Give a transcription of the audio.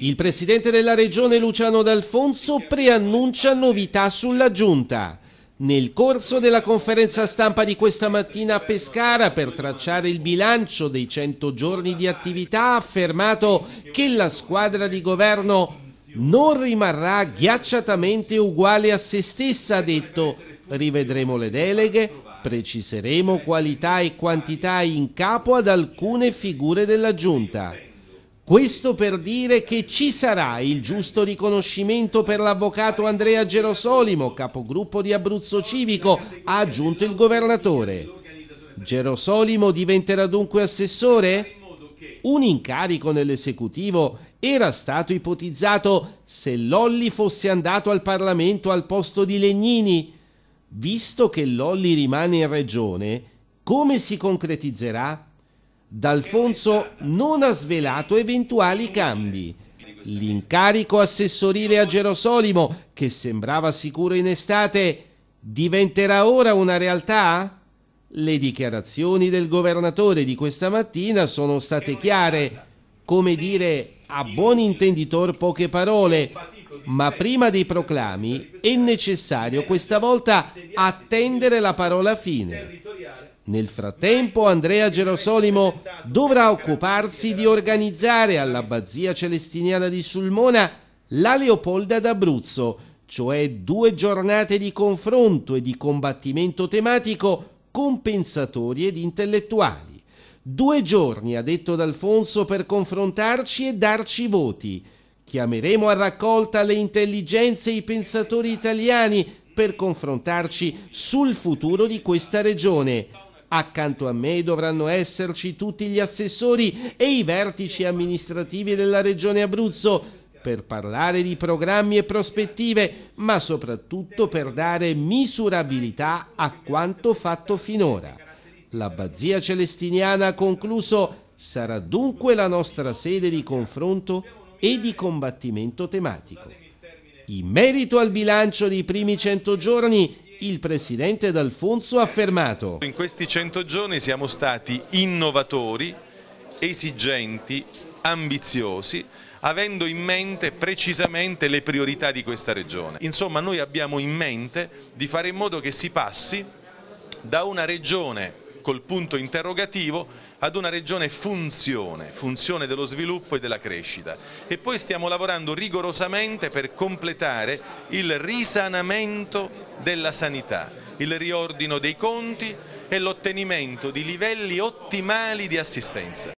Il presidente della regione Luciano D'Alfonso preannuncia novità sulla giunta. Nel corso della conferenza stampa di questa mattina a Pescara per tracciare il bilancio dei 100 giorni di attività ha affermato che la squadra di governo non rimarrà ghiacciatamente uguale a se stessa, ha detto rivedremo le deleghe, preciseremo qualità e quantità in capo ad alcune figure della giunta. Questo per dire che ci sarà il giusto riconoscimento per l'avvocato Andrea Gerosolimo, capogruppo di Abruzzo Civico, ha aggiunto il governatore. Gerosolimo diventerà dunque assessore? Un incarico nell'esecutivo era stato ipotizzato se Lolli fosse andato al Parlamento al posto di Legnini. Visto che Lolli rimane in regione, come si concretizzerà? D'Alfonso non ha svelato eventuali cambi. L'incarico assessorile a Gerosolimo, che sembrava sicuro in estate, diventerà ora una realtà? Le dichiarazioni del governatore di questa mattina sono state chiare, come dire a buon intenditor poche parole, ma prima dei proclami è necessario questa volta attendere la parola fine. Nel frattempo Andrea Gerosolimo dovrà occuparsi di organizzare all'abbazia celestiniana di Sulmona la Leopolda d'Abruzzo, cioè due giornate di confronto e di combattimento tematico con pensatori ed intellettuali. Due giorni, ha detto D'Alfonso, per confrontarci e darci voti. Chiameremo a raccolta le intelligenze e i pensatori italiani per confrontarci sul futuro di questa regione. Accanto a me dovranno esserci tutti gli assessori e i vertici amministrativi della regione Abruzzo per parlare di programmi e prospettive, ma soprattutto per dare misurabilità a quanto fatto finora. L'Abbazia Celestiniana ha concluso sarà dunque la nostra sede di confronto e di combattimento tematico. In merito al bilancio dei primi 100 giorni, il presidente D'Alfonso ha affermato In questi 100 giorni siamo stati innovatori, esigenti, ambiziosi, avendo in mente precisamente le priorità di questa regione. Insomma, noi abbiamo in mente di fare in modo che si passi da una regione col punto interrogativo ad una regione funzione, funzione dello sviluppo e della crescita e poi stiamo lavorando rigorosamente per completare il risanamento della sanità, il riordino dei conti e l'ottenimento di livelli ottimali di assistenza.